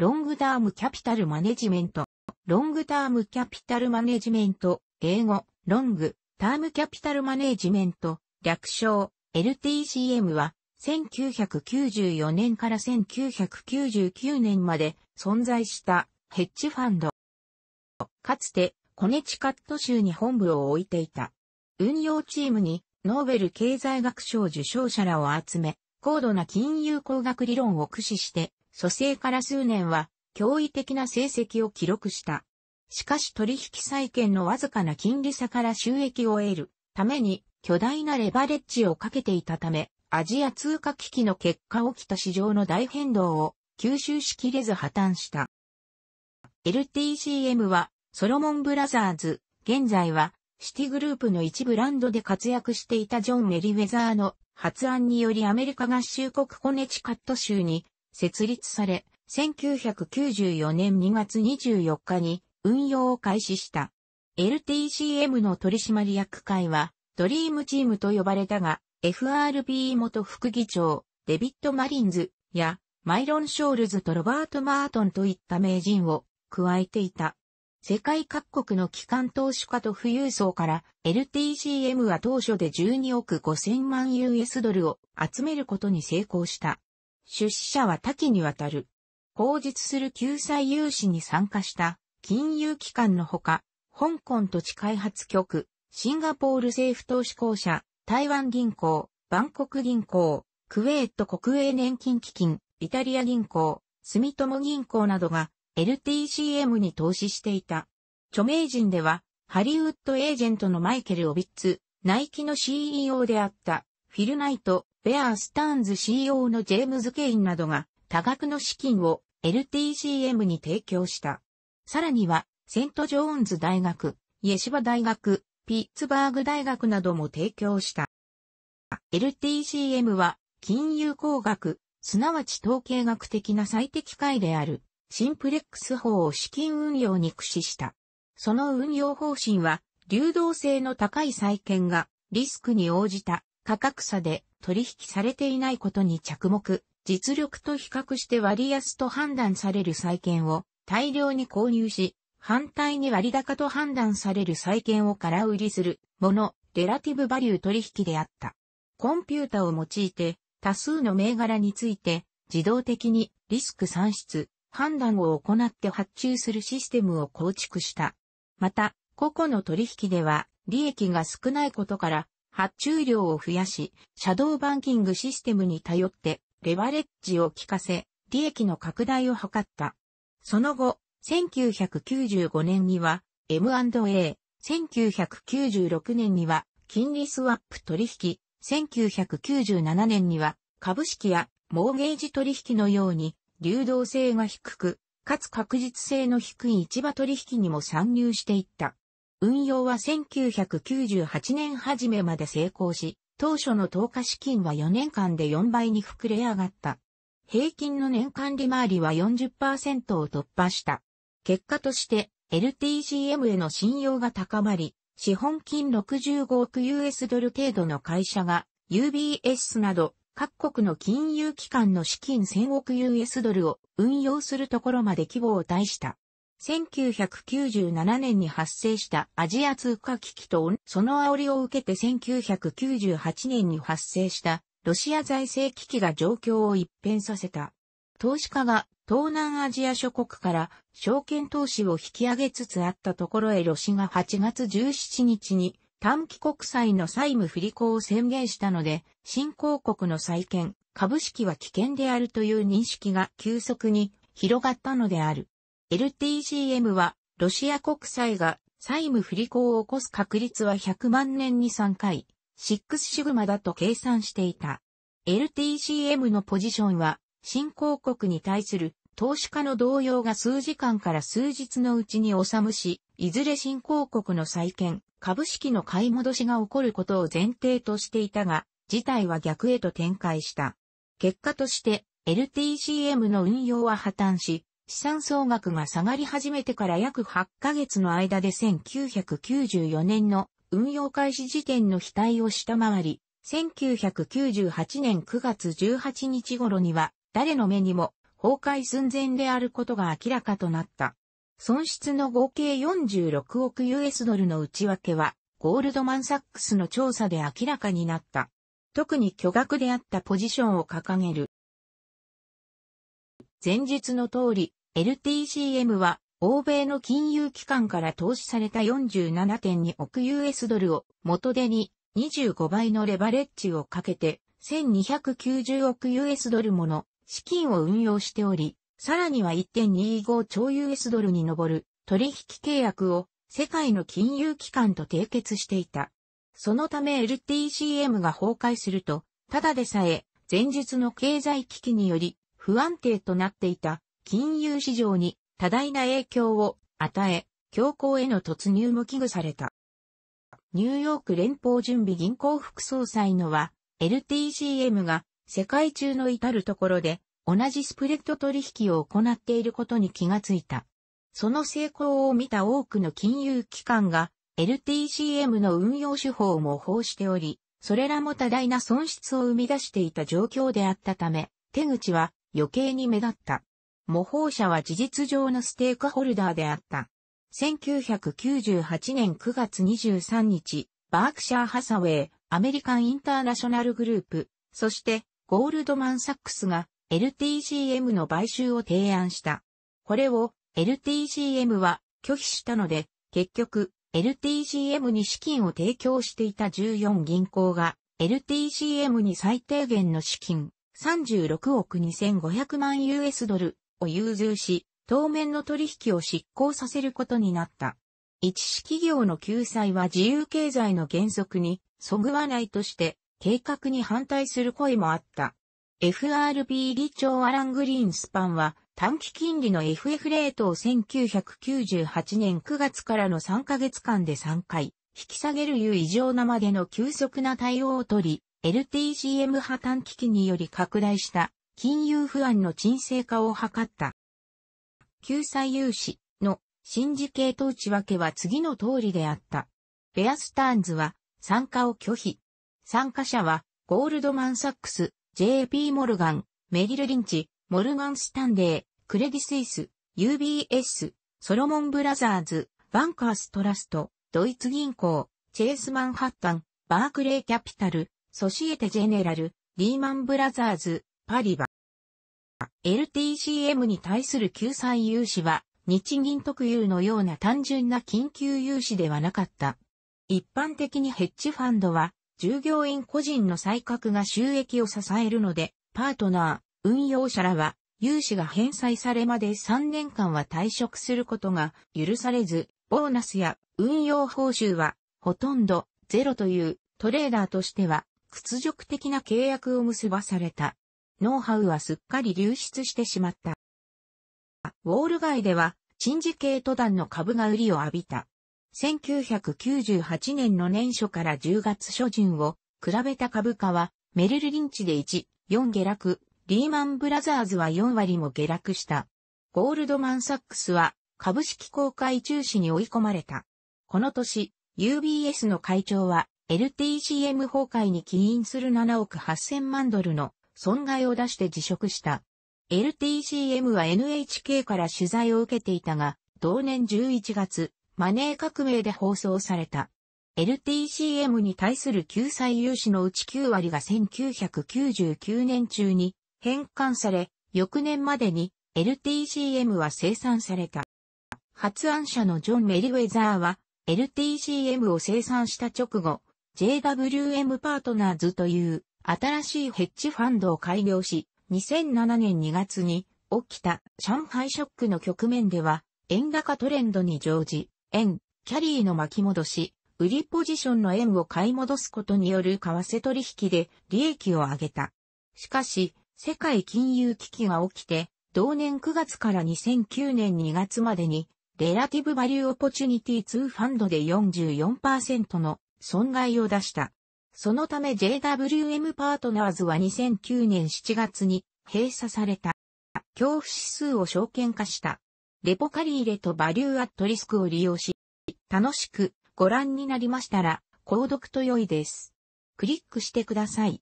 ロングタームキャピタルマネジメント。ロングタームキャピタルマネジメント、英語、ロング、タームキャピタルマネジメント、略称、LTCM は、1994年から1999年まで存在したヘッジファンド。かつて、コネチカット州に本部を置いていた。運用チームに、ノーベル経済学賞受賞者らを集め、高度な金融工学理論を駆使して、蘇生から数年は驚異的な成績を記録した。しかし取引債権のわずかな金利差から収益を得るために巨大なレバレッジをかけていたため、アジア通貨危機の結果起きた市場の大変動を吸収しきれず破綻した。LTCM はソロモンブラザーズ、現在はシティグループの一ブランドで活躍していたジョン・メリウェザーの発案によりアメリカ合衆国コネチカット州に設立され、1994年2月24日に運用を開始した。LTCM の取締役会は、ドリームチームと呼ばれたが、FRB 元副議長、デビッド・マリンズや、マイロン・ショールズとロバート・マートンといった名人を加えていた。世界各国の機関投資家と富裕層から LTCM は当初で12億5000万 US ドルを集めることに成功した。出資者は多岐にわたる。口実する救済融資に参加した金融機関のほか、香港土地開発局、シンガポール政府投資公社、台湾銀行、バンコク銀行、クウェート国営年金基金、イタリア銀行、住友銀行などが LTCM に投資していた。著名人では、ハリウッドエージェントのマイケル・オビッツ、ナイキの CEO であった、フィル・ナイト、ベアースターンズ CEO のジェームズ・ケインなどが多額の資金を LTCM に提供した。さらには、セント・ジョーンズ大学、イエシバ大学、ピッツバーグ大学なども提供した。LTCM は、金融工学、すなわち統計学的な最適解である、シンプレックス法を資金運用に駆使した。その運用方針は、流動性の高い債券がリスクに応じた価格差で取引されていないことに着目、実力と比較して割安と判断される債券を大量に購入し、反対に割高と判断される債券を空売りするもの、レラティブバリュー取引であった。コンピュータを用いて多数の銘柄について自動的にリスク算出、判断を行って発注するシステムを構築した。また、個々の取引では利益が少ないことから発注量を増やし、シャドーバンキングシステムに頼って、レバレッジを効かせ、利益の拡大を図った。その後、1995年には M&A、1996年には金利スワップ取引、1997年には株式やモーゲージ取引のように流動性が低く、かつ確実性の低い市場取引にも参入していった。運用は1998年初めまで成功し、当初の投下資金は4年間で4倍に膨れ上がった。平均の年間利回りは40%を突破した。結果として、LTGM への信用が高まり、資本金65億 US ドル程度の会社が UBS など各国の金融機関の資金1000億 US ドルを運用するところまで規模を大した。1997年に発生したアジア通貨危機とその煽りを受けて1998年に発生したロシア財政危機が状況を一変させた。投資家が東南アジア諸国から証券投資を引き上げつつあったところへロシが8月17日に短期国債の債務不履行を宣言したので、新興国の債権、株式は危険であるという認識が急速に広がったのである。LTCM は、ロシア国債が債務不履行を起こす確率は100万年に3回、6シグマだと計算していた。LTCM のポジションは、新興国に対する投資家の動揺が数時間から数日のうちに収むし、いずれ新興国の債建、株式の買い戻しが起こることを前提としていたが、事態は逆へと展開した。結果として、LTCM の運用は破綻し、資産総額が下がり始めてから約8ヶ月の間で1994年の運用開始時点の期待を下回り、1998年9月18日頃には誰の目にも崩壊寸前であることが明らかとなった。損失の合計46億 US ドルの内訳は、ゴールドマンサックスの調査で明らかになった。特に巨額であったポジションを掲げる。前述の通り、LTCM は欧米の金融機関から投資された47.2億 US ドルを元手に25倍のレバレッジをかけて1290億 US ドルもの資金を運用しており、さらには1.25兆 US ドルに上る取引契約を世界の金融機関と締結していた。そのため LTCM が崩壊すると、ただでさえ前述の経済危機により不安定となっていた金融市場に多大な影響を与え、恐慌への突入も危惧された。ニューヨーク連邦準備銀行副総裁のは、LTCM が世界中の至るところで同じスプレッド取引を行っていることに気がついた。その成功を見た多くの金融機関が LTCM の運用手法を模倣しており、それらも多大な損失を生み出していた状況であったため、手口は余計に目立った。模倣者は事実上のステークホルダーであった。1998年9月23日、バークシャー・ハサウェイ、アメリカン・インターナショナルグループ、そしてゴールドマン・サックスが LTCM の買収を提案した。これを LTCM は拒否したので、結局 LTCM に資金を提供していた14銀行が LTCM に最低限の資金36億2500万 US ドルを融通し、当面の取引を執行させることになった。一市企業の救済は自由経済の原則にそぐわないとして、計画に反対する声もあった。FRB 議長アラン・グリーンスパンは短期金利の FF レートを1998年9月からの3ヶ月間で3回引き下げるいう異常なまでの急速な対応をとり、l t g m 破綻危機により拡大した金融不安の沈静化を図った。救済融資のシンジケ内訳は次の通りであった。ベアスターンズは参加を拒否。参加者はゴールドマンサックス、JP モルガン、メリル・リンチ、モルガン・スタンデー、クレディ・スイス、UBS、ソロモン・ブラザーズ、バンカース・トラスト、ドイツ銀行、チェース・マンハッタン、バークレイ・キャピタル、ソシエテ・ジェネラル、リーマン・ブラザーズ、パリバ。LTCM に対する救済融資は、日銀特有のような単純な緊急融資ではなかった。一般的にヘッジファンドは、従業員個人の再格が収益を支えるので、パートナー、運用者らは、融資が返済されまで3年間は退職することが許されず、ボーナスや運用報酬は、ほとんどゼロというトレーダーとしては、屈辱的な契約を結ばされた。ノウハウはすっかり流出してしまった。ウォール街では、チンジケート団の株が売りを浴びた。1998年の年初から10月初旬を比べた株価はメルルリンチで1、4下落、リーマンブラザーズは4割も下落した。ゴールドマンサックスは株式公開中止に追い込まれた。この年、UBS の会長は LTCM 崩壊に起因する7億8000万ドルの損害を出して辞職した。LTCM は NHK から取材を受けていたが、同年11月、マネー革命で放送された。LTCM に対する救済融資のうち9割が1999年中に返還され、翌年までに LTCM は生産された。発案者のジョン・メリウェザーは LTCM を生産した直後、JWM パートナーズという新しいヘッジファンドを開業し、2007年2月に起きた上海ショックの局面では、円高トレンドに乗じ、円、キャリーの巻き戻し、売りポジションの円を買い戻すことによる為替取引で利益を上げた。しかし、世界金融危機が起きて、同年9月から2009年2月までに、レラティブバリューオポチュニティ2ファンドで44%の損害を出した。そのため JWM パートナーズは2009年7月に閉鎖された。恐怖指数を証券化した。レポ借り入れとバリューアットリスクを利用し、楽しくご覧になりましたら、購読と良いです。クリックしてください。